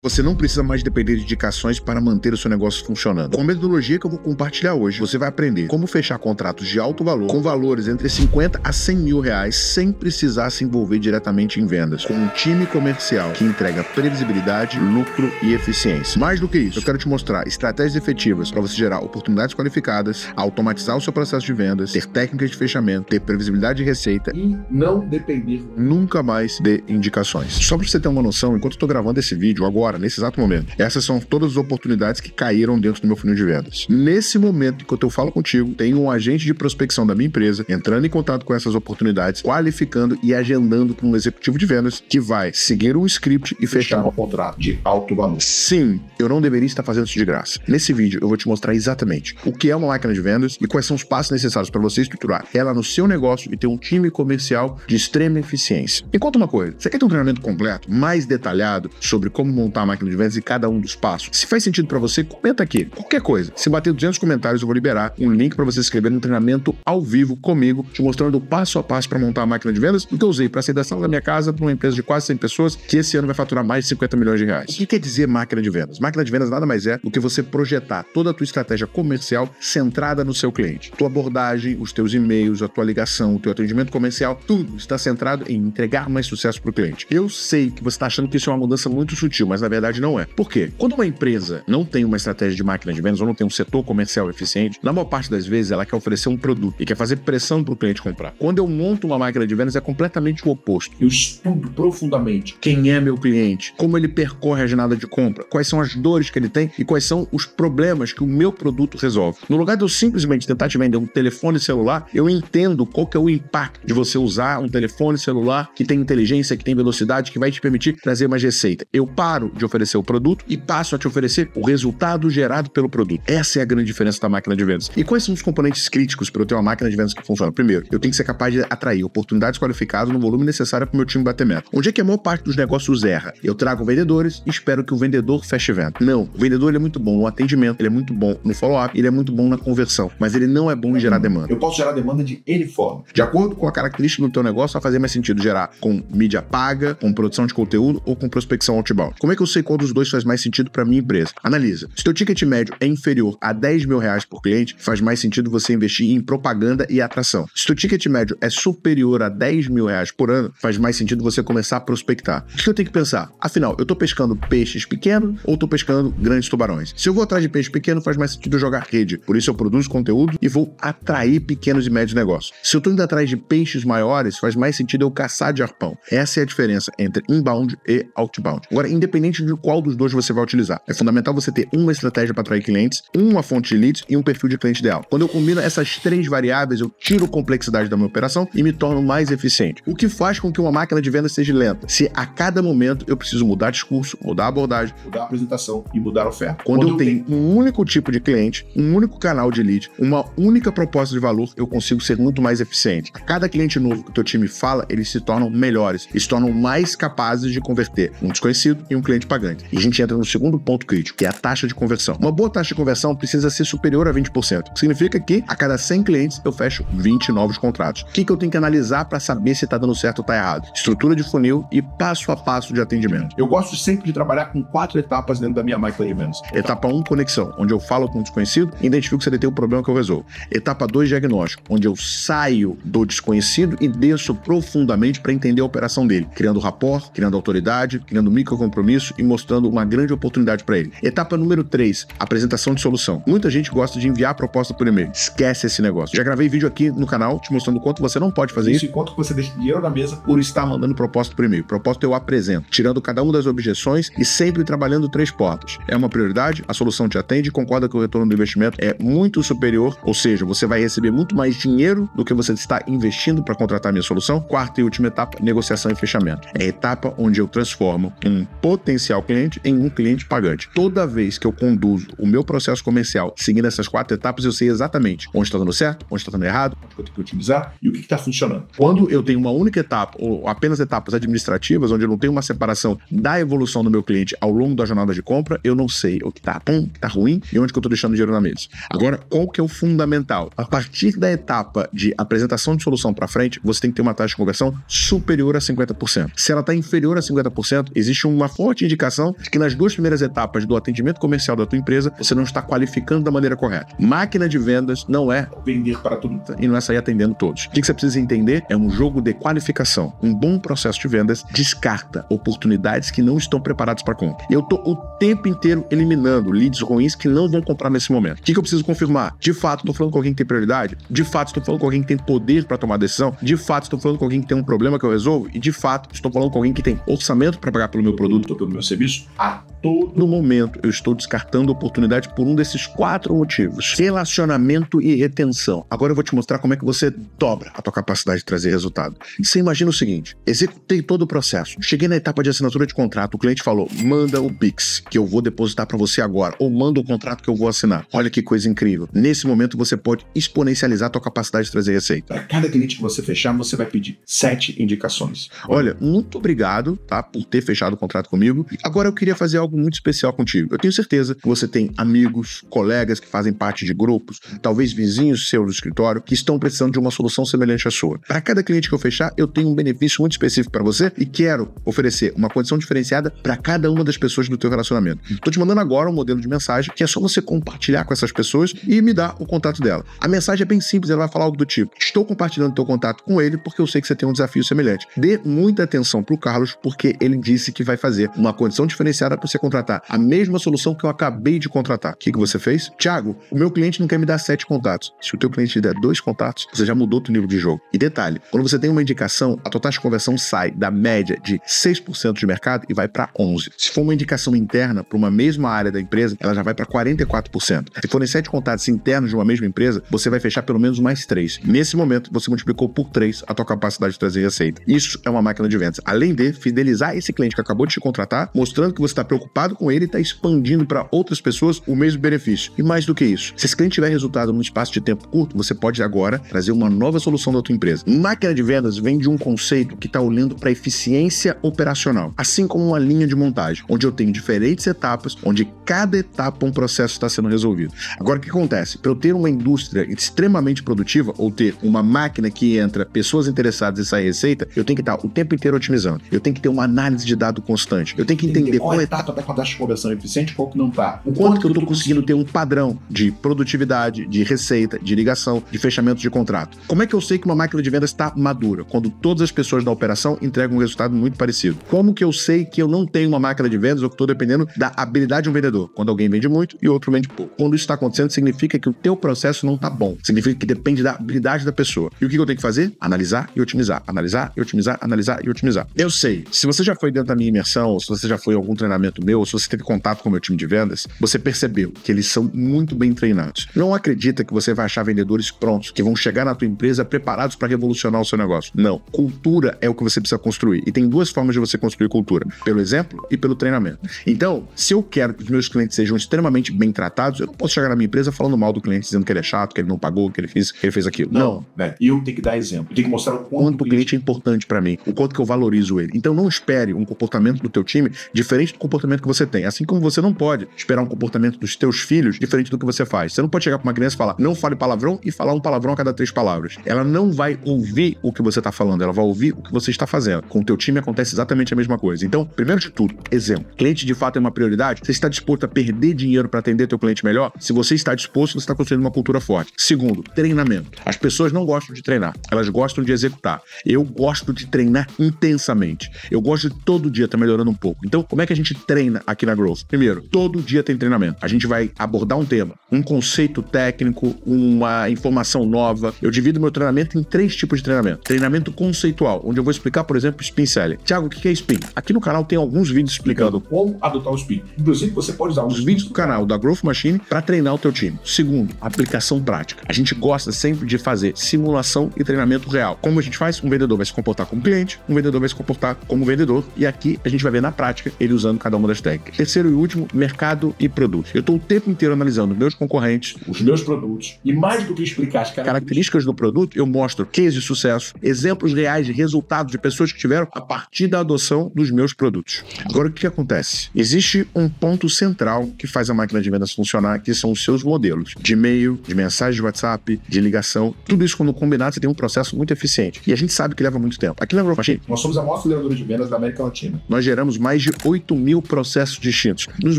Você não precisa mais depender de indicações para manter o seu negócio funcionando. Com a metodologia que eu vou compartilhar hoje, você vai aprender como fechar contratos de alto valor com valores entre 50 a 100 mil reais sem precisar se envolver diretamente em vendas, com um time comercial que entrega previsibilidade, lucro e eficiência. Mais do que isso, eu quero te mostrar estratégias efetivas para você gerar oportunidades qualificadas, automatizar o seu processo de vendas, ter técnicas de fechamento, ter previsibilidade de receita e não depender nunca mais de indicações. Só para você ter uma noção, enquanto eu estou gravando esse vídeo agora agora, nesse exato momento. Essas são todas as oportunidades que caíram dentro do meu funil de vendas. Nesse momento, enquanto eu falo contigo, tem um agente de prospecção da minha empresa entrando em contato com essas oportunidades, qualificando e agendando com um executivo de vendas que vai seguir um script e fechar um contrato de alto valor. Sim, eu não deveria estar fazendo isso de graça. Nesse vídeo, eu vou te mostrar exatamente o que é uma máquina de vendas e quais são os passos necessários para você estruturar ela no seu negócio e ter um time comercial de extrema eficiência. Me conta uma coisa: você quer ter um treinamento completo, mais detalhado sobre como montar montar a máquina de vendas e cada um dos passos. Se faz sentido para você, comenta aqui. Qualquer coisa. Se bater 200 comentários, eu vou liberar um link para você se inscrever no treinamento ao vivo comigo, te mostrando passo a passo para montar a máquina de vendas, o que eu usei para sair da sala da minha casa para uma empresa de quase 100 pessoas que esse ano vai faturar mais de 50 milhões de reais. O que quer dizer máquina de vendas? Máquina de vendas nada mais é do que você projetar toda a tua estratégia comercial centrada no seu cliente. Tua abordagem, os teus e-mails, a tua ligação, o teu atendimento comercial, tudo está centrado em entregar mais sucesso para o cliente. Eu sei que você está achando que isso é uma mudança muito sutil, mas na na verdade não é. Por quê? Quando uma empresa não tem uma estratégia de máquina de vendas ou não tem um setor comercial eficiente, na maior parte das vezes ela quer oferecer um produto e quer fazer pressão para o cliente comprar. Quando eu monto uma máquina de vendas é completamente o oposto. Eu estudo profundamente quem é meu cliente, como ele percorre a jornada de compra, quais são as dores que ele tem e quais são os problemas que o meu produto resolve. No lugar de eu simplesmente tentar te vender um telefone celular, eu entendo qual que é o impacto de você usar um telefone celular que tem inteligência, que tem velocidade, que vai te permitir trazer mais receita. Eu paro de oferecer o produto e passo a te oferecer o resultado gerado pelo produto. Essa é a grande diferença da máquina de vendas. E quais são os componentes críticos para eu ter uma máquina de vendas que funciona? Primeiro, eu tenho que ser capaz de atrair oportunidades qualificadas no volume necessário para o meu time bater meta. Onde é que a maior parte dos negócios erra? Eu trago vendedores e espero que o vendedor feche venda. Não, o vendedor é muito bom no atendimento, ele é muito bom no follow-up, ele é muito bom na conversão, mas ele não é bom em gerar demanda. Eu posso gerar demanda de ele forma. De acordo com a característica do teu negócio, vai fazer mais sentido gerar com mídia paga, com produção de conteúdo ou com prospecção outbound. Como é que eu sei qual dos dois faz mais sentido para minha empresa. Analisa. Se teu ticket médio é inferior a 10 mil reais por cliente, faz mais sentido você investir em propaganda e atração. Se teu ticket médio é superior a 10 mil reais por ano, faz mais sentido você começar a prospectar. O que eu tenho que pensar? Afinal, eu estou pescando peixes pequenos ou estou pescando grandes tubarões? Se eu vou atrás de peixe pequeno, faz mais sentido jogar rede. Por isso eu produzo conteúdo e vou atrair pequenos e médios negócios. Se eu estou indo atrás de peixes maiores, faz mais sentido eu caçar de arpão. Essa é a diferença entre inbound e outbound. Agora, independente independente de qual dos dois você vai utilizar. É fundamental você ter uma estratégia para atrair clientes, uma fonte de leads e um perfil de cliente ideal. Quando eu combino essas três variáveis, eu tiro a complexidade da minha operação e me torno mais eficiente. O que faz com que uma máquina de venda seja lenta? Se a cada momento eu preciso mudar discurso, mudar abordagem, mudar apresentação e mudar oferta. Quando, Quando eu, eu tenho, tenho um único tipo de cliente, um único canal de lead, uma única proposta de valor, eu consigo ser muito mais eficiente. A cada cliente novo que o teu time fala, eles se tornam melhores, se tornam mais capazes de converter um desconhecido e um cliente e a gente entra no segundo ponto crítico, que é a taxa de conversão. Uma boa taxa de conversão precisa ser superior a 20%, que significa que a cada 100 clientes eu fecho 20 novos contratos. O que, que eu tenho que analisar para saber se está dando certo ou está errado? Estrutura de funil e passo a passo de atendimento. Eu gosto sempre de trabalhar com quatro etapas dentro da minha Michael Evans. Etapa 1, um, conexão, onde eu falo com o desconhecido e identifico se ele tem o um problema que eu resolvo. Etapa 2, diagnóstico, onde eu saio do desconhecido e desço profundamente para entender a operação dele, criando rapport, criando autoridade, criando micro compromisso e mostrando uma grande oportunidade para ele. Etapa número 3, apresentação de solução. Muita gente gosta de enviar a proposta por e-mail. Esquece esse negócio. Já gravei vídeo aqui no canal te mostrando quanto você não pode fazer isso, isso e quanto você deixa dinheiro na mesa por estar mandando proposta por e-mail. Proposta eu apresento, tirando cada uma das objeções e sempre trabalhando três portas. É uma prioridade, a solução te atende, concorda que o retorno do investimento é muito superior, ou seja, você vai receber muito mais dinheiro do que você está investindo para contratar minha solução. Quarta e última etapa, negociação e fechamento. É a etapa onde eu transformo um potencial potencial cliente em um cliente pagante. Toda vez que eu conduzo o meu processo comercial seguindo essas quatro etapas, eu sei exatamente onde está dando certo, onde está dando errado, onde eu tenho que otimizar e o que está funcionando. Quando eu tenho uma única etapa ou apenas etapas administrativas, onde eu não tenho uma separação da evolução do meu cliente ao longo da jornada de compra, eu não sei o que está bom, o que está ruim e onde que eu estou deixando dinheiro na mesa. Agora, qual que é o fundamental? A partir da etapa de apresentação de solução para frente, você tem que ter uma taxa de conversão superior a 50%. Se ela está inferior a 50%, existe uma forte indicação de que nas duas primeiras etapas do atendimento comercial da tua empresa, você não está qualificando da maneira correta. Máquina de vendas não é vender para tudo e não é sair atendendo todos. O que você precisa entender é um jogo de qualificação. Um bom processo de vendas descarta oportunidades que não estão preparadas para compra. Eu estou o tempo inteiro eliminando leads ruins que não vão comprar nesse momento. O que eu preciso confirmar? De fato, estou falando com alguém que tem prioridade? De fato, estou falando com alguém que tem poder para tomar decisão? De fato, estou falando com alguém que tem um problema que eu resolvo? E de fato, estou falando com alguém que tem orçamento para pagar pelo meu produto pelo meu meu serviço a todo momento eu estou descartando oportunidade por um desses quatro motivos: relacionamento e retenção. Agora eu vou te mostrar como é que você dobra a tua capacidade de trazer resultado. Você imagina o seguinte: executei todo o processo, cheguei na etapa de assinatura de contrato, o cliente falou: manda o Pix que eu vou depositar para você agora, ou manda o contrato que eu vou assinar. Olha que coisa incrível. Nesse momento você pode exponencializar a tua capacidade de trazer receita. Para cada cliente que você fechar, você vai pedir sete indicações. Olha, muito obrigado, tá, por ter fechado o contrato comigo. Agora eu queria fazer algo muito especial contigo. Eu tenho certeza que você tem amigos, colegas que fazem parte de grupos, talvez vizinhos seus do escritório, que estão precisando de uma solução semelhante à sua. Para cada cliente que eu fechar, eu tenho um benefício muito específico para você e quero oferecer uma condição diferenciada para cada uma das pessoas do teu relacionamento. Estou te mandando agora um modelo de mensagem que é só você compartilhar com essas pessoas e me dar o contato dela. A mensagem é bem simples, ela vai falar algo do tipo: Estou compartilhando teu contato com ele porque eu sei que você tem um desafio semelhante. Dê muita atenção para o Carlos porque ele disse que vai fazer uma condição diferenciada para você contratar a mesma solução que eu acabei de contratar. O que, que você fez? Tiago, o meu cliente não quer me dar sete contatos. Se o teu cliente te der dois contatos, você já mudou o nível de jogo. E detalhe, quando você tem uma indicação, a tua taxa de conversão sai da média de 6% de mercado e vai para 11%. Se for uma indicação interna para uma mesma área da empresa, ela já vai para 44%. Se forem sete contatos internos de uma mesma empresa, você vai fechar pelo menos mais três. Nesse momento, você multiplicou por três a tua capacidade de trazer receita. Isso é uma máquina de vendas. Além de fidelizar esse cliente que acabou de te contratar, mostrando que você está preocupado com ele e está expandindo para outras pessoas o mesmo benefício. E mais do que isso, se esse cliente tiver resultado num espaço de tempo curto, você pode agora trazer uma nova solução da tua empresa. Máquina de vendas vem de um conceito que está olhando para eficiência operacional, assim como uma linha de montagem, onde eu tenho diferentes etapas, onde cada etapa um processo está sendo resolvido. Agora, o que acontece? Para eu ter uma indústria extremamente produtiva ou ter uma máquina que entra pessoas interessadas e sai receita, eu tenho que estar tá o tempo inteiro otimizando. Eu tenho que ter uma análise de dado constante. Eu tenho que entender qual etapa de conversão é eficiente, qual que não está. O quanto que eu estou conseguindo ter um padrão de produtividade, de receita, de ligação, de fechamento de contrato. Como é que eu sei que uma máquina de vendas está madura? Quando todas as pessoas da operação entregam um resultado muito parecido. Como que eu sei que eu não tenho uma máquina de vendas ou que estou dependendo da habilidade de um vendedor? Quando alguém vende muito e outro vende pouco. Quando isso está acontecendo, significa que o teu processo não está bom. Significa que depende da habilidade da pessoa. E o que eu tenho que fazer? Analisar e otimizar. Analisar e otimizar, analisar e otimizar. Eu sei. Se você já foi dentro da minha imersão, ou se você já foi em algum treinamento meu, ou se você teve contato com o meu time de vendas, você percebeu que eles são muito bem treinados. Não acredita que você vai achar vendedores prontos, que vão chegar na tua empresa preparados para revolucionar o seu negócio. Não. Cultura é o que você precisa construir. E tem duas formas de você construir cultura: pelo exemplo e pelo treinamento. Então, se eu quero que os meus clientes sejam extremamente bem tratados, eu não posso chegar na minha empresa falando mal do cliente, dizendo que ele é chato, que ele não pagou, que ele fez, que ele fez aquilo. Não, né? Eu tenho que dar exemplo. Eu tenho que mostrar o quanto, quanto o cliente, cliente é importante para mim, o quanto que eu valorizo ele. Então, não espere um comportamento do teu time time diferente do comportamento que você tem. Assim como você não pode esperar um comportamento dos teus filhos diferente do que você faz. Você não pode chegar pra uma criança e falar, não fale palavrão e falar um palavrão a cada três palavras. Ela não vai ouvir o que você está falando, ela vai ouvir o que você está fazendo. Com o teu time acontece exatamente a mesma coisa. Então, primeiro de tudo, exemplo. Cliente de fato é uma prioridade? Você está disposto a perder dinheiro para atender teu cliente melhor? Se você está disposto, você está construindo uma cultura forte. Segundo, treinamento. As pessoas não gostam de treinar, elas gostam de executar. Eu gosto de treinar intensamente. Eu gosto de todo dia estar tá melhorando um pouco pouco. Então, como é que a gente treina aqui na Growth? Primeiro, todo dia tem treinamento. A gente vai abordar um tema, um conceito técnico, uma informação nova. Eu divido meu treinamento em três tipos de treinamento. Treinamento conceitual, onde eu vou explicar, por exemplo, Spin Selling. Tiago, o que é Spin? Aqui no canal tem alguns vídeos explicando como adotar o Spin. Inclusive, você pode usar os vídeos do canal da Growth Machine para treinar o teu time. Segundo, aplicação prática. A gente gosta sempre de fazer simulação e treinamento real. Como a gente faz? Um vendedor vai se comportar como cliente, um vendedor vai se comportar como vendedor e aqui a gente vai ver na prática prática ele usando cada uma das técnicas. Terceiro e último, mercado e produto. Eu estou o tempo inteiro analisando meus concorrentes, os meus produtos, e mais do que explicar as características, características do produto, eu mostro cases de sucesso, exemplos reais de resultados de pessoas que tiveram a partir da adoção dos meus produtos. Agora, o que acontece? Existe um ponto central que faz a máquina de vendas funcionar, que são os seus modelos de e-mail, de mensagem de WhatsApp, de ligação. Tudo isso, quando combinado, você tem um processo muito eficiente. E a gente sabe que leva muito tempo. Aqui na Growth Machine, nós somos a maior aceleradora de vendas da América Latina. Nós geramos mais mais de 8 mil processos distintos, nos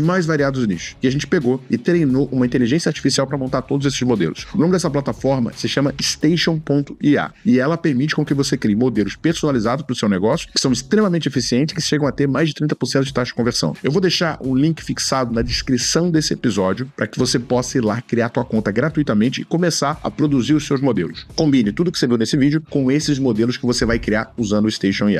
mais variados nichos. E a gente pegou e treinou uma inteligência artificial para montar todos esses modelos. O nome dessa plataforma se chama Station.ia e ela permite com que você crie modelos personalizados para o seu negócio, que são extremamente eficientes, que chegam a ter mais de 30% de taxa de conversão. Eu vou deixar um link fixado na descrição desse episódio para que você possa ir lá criar sua conta gratuitamente e começar a produzir os seus modelos. Combine tudo que você viu nesse vídeo com esses modelos que você vai criar usando o Station IA.